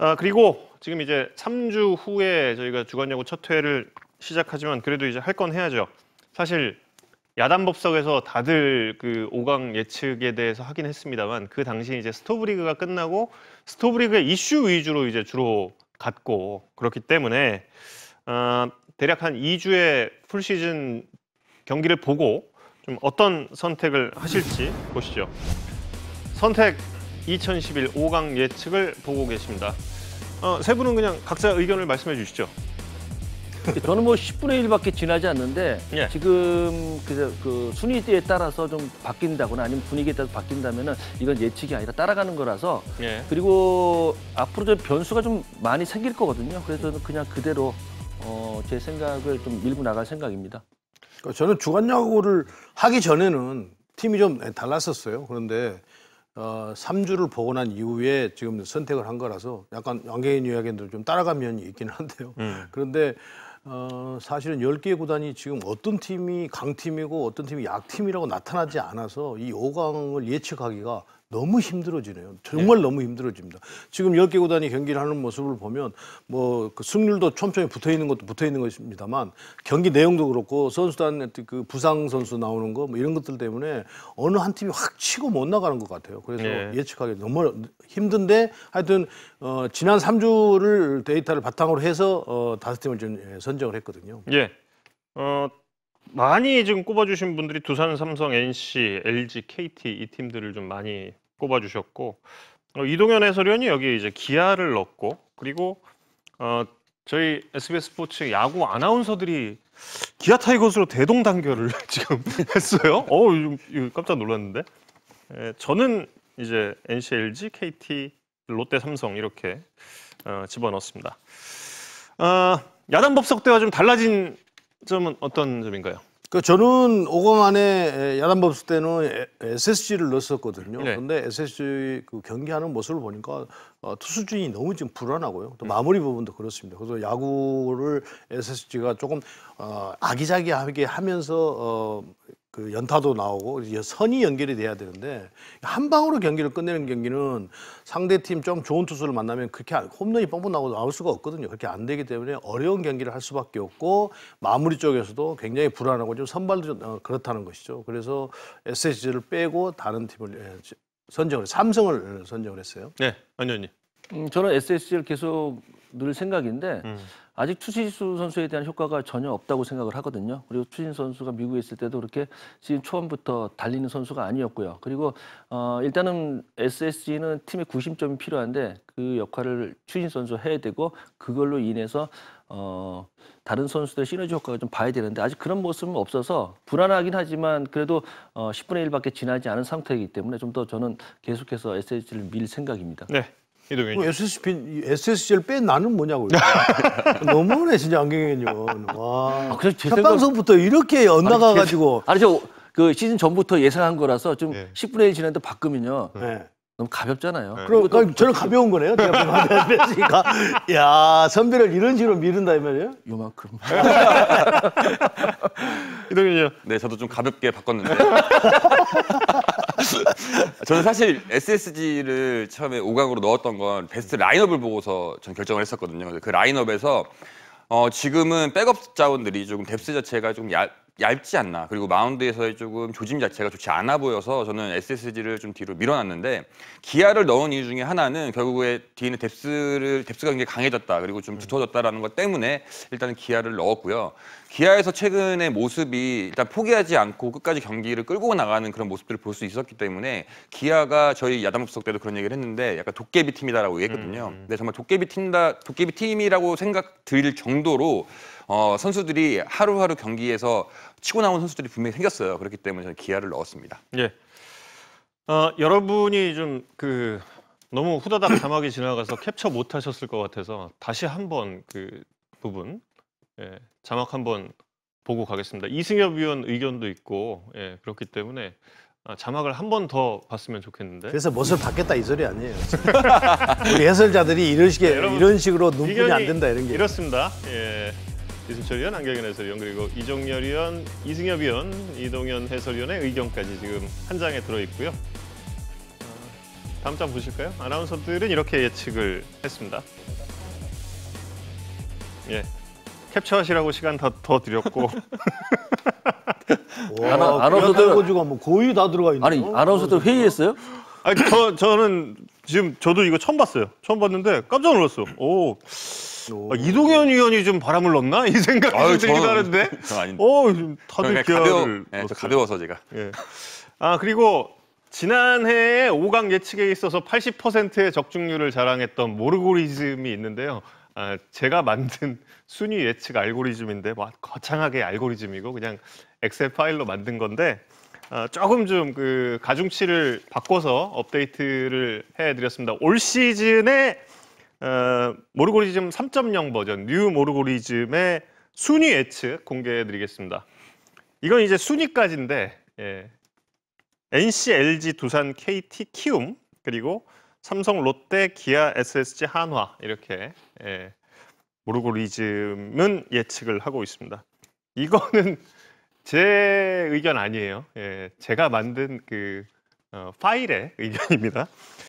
아, 그리고 지금 이제 3주 후에 저희가 주간야구 첫 회를 시작하지만 그래도 이제 할 건 해야죠. 사실 야단 법석에서 다들 그 5강 예측에 대해서 하긴 했습니다만 그 당시 이제 스토브리그가 끝나고 스토브리그의 이슈 위주로 이제 주로 갔고 그렇기 때문에 어, 대략 한 2주의 풀 시즌 경기를 보고 좀 어떤 선택을 하실지 보시죠. 선택 2011 5강 예측을 보고 계십니다. 어, 세 분은 그냥 각자 의견을 말씀해 주시죠. 저는 뭐 10분의 1밖에 지나지 않는데 예. 지금 그, 그순위에 따라서 좀 바뀐다거나 아니면 분위기에 따라서 바뀐다면 이건 예측이 아니라 따라가는 거라서 예. 그리고 앞으로 좀 변수가 좀 많이 생길 거거든요. 그래서 그냥 그대로 어, 제 생각을 좀 밀고 나갈 생각입니다. 그러니까 저는 주간 야구를 하기 전에는 팀이 좀 달랐었어요. 그런데 어, 3주를 보고 난 이후에 지금 선택을 한 거라서 약간 양계인 요약에들좀 따라간 면이 있기는 한데요. 음. 그런데 어, 사실은 10개 구단이 지금 어떤 팀이 강팀이고 어떤 팀이 약팀이라고 나타나지 않아서 이 5강을 예측하기가 너무 힘들어지네요. 정말 네. 너무 힘들어집니다. 지금 열개 구단이 경기를 하는 모습을 보면 뭐 그 승률도 촘촘히 붙어 있는 것도 붙어 있는 것입니다만 경기 내용도 그렇고 선수단 그 부상 선수 나오는 거 뭐 이런 것들 때문에 어느 한 팀이 확 치고 못 나가는 것 같아요. 그래서 네. 예측하기 너무 힘든데 하여튼 어, 지난 삼주를 데이터를 바탕으로 해서 어, 다섯 팀을 지 예, 선정을 했거든요. 예. 어... 많이 지금 꼽아주신 분들이 두산, 삼성, NC, LG, KT 이 팀들을 좀 많이 꼽아주셨고 어, 이동현 해설위원이 여기에 이제 기아를 넣고 그리고 어, 저희 SBS 스포츠 야구 아나운서들이 기아 타이거스로 대동단결을 지금 했어요. 어, 이 깜짝 놀랐는데. 에, 예, 저는 이제 NC, LG, KT, 롯데, 삼성 이렇게 어, 집어넣었습니다. 어, 야단 법석때와좀 달라진 점은 어떤 점인가요? 그 저는 오공 안에 야단법수 때는 SSG를 넣었었거든요. 네. 근데 SSG 그 경기하는 모습을 보니까 어, 투수중이 너무 지금 불안하고요. 또 마무리 부분도 그렇습니다. 그래서 야구를 SSG가 조금 어, 아기자기하게 하면서 어, 그 연타도 나오고 선이 연결이 돼야 되는데 한 방으로 경기를 끝내는 경기는 상대 팀 좀 좋은 투수를 만나면 그렇게 홈런이 뻥뻥 나고 나올 수가 없거든요. 그렇게 안 되기 때문에 어려운 경기를 할 수밖에 없고 마무리 쪽에서도 굉장히 불안하고 좀 선발도 좀 어, 그렇다는 것이죠. 그래서 SSG를 빼고 다른 팀을 예, 선정을 삼성을 선정을 했어요. 네, 안현님. 음, 저는 SSG를 계속 늘 생각인데 음. 아직 추신수 선수에 대한 효과가 전혀 없다고 생각을 하거든요. 그리고 추신 선수가 미국에 있을 때도 그렇게 시즌 초반부터 달리는 선수가 아니었고요. 그리고 어, 일단은 SSG는 팀의 구심점이 필요한데 그 역할을 추신 수 선수 해야 되고 그걸로 인해서 어, 다른 선수들의 시너지 효과가 좀 봐야 되는데 아직 그런 모습은 없어서 불안하긴 하지만 그래도 어, 10분의 1밖에 지나지 않은 상태이기 때문에 좀 더 저는 계속해서 SSG를 밀 생각입니다. 네. 이동현 그 SSP, SSG를 뺀 나는 뭐냐고요. 너무네 진짜 안경현이면. 와. 아, 그래서 제생 방송부터 이렇게 엇나가가지고. 아니, 저그 시즌 전부터 예상한 거라서 좀 네. 예. 10분의 1 지났는데 바꾸면요. 네. 너무 가볍잖아요. 네. 그럼 그러니까 저는 가벼운 거네요. 대학교가 뭐 야 선배를 이런 식으로 미룬다 이 말이에요? 요만큼. 이동현이요. 네, 저도 좀 가볍게 바꿨는데. 저는 사실 SSG를 처음에 5강으로 넣었던 건 베스트 라인업을 보고서 전 결정을 했었거든요. 그 라인업에서 어, 지금은 백업 자원들이 조금 뎁스 자체가 좀 야, 얇지 않나 그리고 마운드에서의 조금 조짐 자체가 좋지 않아 보여서 저는 SSG를 좀 뒤로 밀어놨는데 기아를 넣은 이유 중에 하나는 결국에 뒤에는 뎁스를 뎁스가 굉장히 강해졌다 그리고 좀 네. 두터워졌다라는 것 때문에 일단은 기아를 넣었고요 기아에서 최근의 모습이 일단 포기하지 않고 끝까지 경기를 끌고 나가는 그런 모습들을 볼 수 있었기 때문에 기아가 저희 야당 부석 때도 그런 얘기를 했는데 약간 도깨비 팀이다라고 얘기했거든요 음, 음. 근데 정말 도깨비 팀다 도깨비 팀이라고 생각 들 정도로 어, 선수들이 하루하루 경기에서 치고 나온 선수들이 분명히 생겼어요. 그렇기 때문에 저는 기아를 넣었습니다. 예. 어, 여러분이 좀 그 너무 후다닥 자막이 지나가서 캡처 못 하셨을 것 같아서 다시 한번 그 부분 예, 자막 한번 보고 가겠습니다. 이승엽 위원 의견도 있고 예, 그렇기 때문에 아, 자막을 한 번 더 봤으면 좋겠는데. 그래서 멋을 받겠다 이 소리 아니에요. 우리 해설자들이 이런 식의 네, 이런 식으로 눈분이 안 된다 이런 게. 이렇습니다. 예. 이승철 위원, 안경현 해설위원, 그리고 이종렬 위원, 이승엽 위원, 이동현 해설위원의 의견까지 지금 한 장에 들어있고요. 어, 다음 장 보실까요? 아나운서들은 이렇게 예측을 했습니다. 예, 캡처하시라고 시간 더, 더 드렸고. 아나, 아나운서들 주가 뭐 거의 다 들어가 있는. 아니 아나운서들 회의했어요? 아니 저 저는 지금 저도 이거 처음 봤어요. 처음 봤는데 깜짝 놀랐어. 오. 아, 이동현 위원이 좀 바람을 넣나? 이 생각이 아유, 들기 저는, 하는데. 저는 어, 좀 다들 기 가벼, 네, 가벼워서 제가. 예. 아 그리고 지난해에 5강 예측에 있어서 80%의 적중률을 자랑했던 모르고리즘이 있는데요. 아, 제가 만든 순위 예측 알고리즘인데 뭐 거창하게 알고리즘이고 그냥 엑셀 파일로 만든 건데 아, 조금 좀 그 가중치를 바꿔서 업데이트를 해드렸습니다. 올 시즌에 어, 모르고리즘 3.0 버전 뉴 모르고리즘의 순위 예측 공개해드리겠습니다. 이건 이제 순위까지인데 예. NC, LG, 두산, KT, 키움 그리고 삼성, 롯데, 기아, SSG, 한화 이렇게 예. 모르고리즘은 예측을 하고 있습니다. 이거는 제 의견 아니에요. 예. 제가 만든 그 어, 파일의 의견입니다.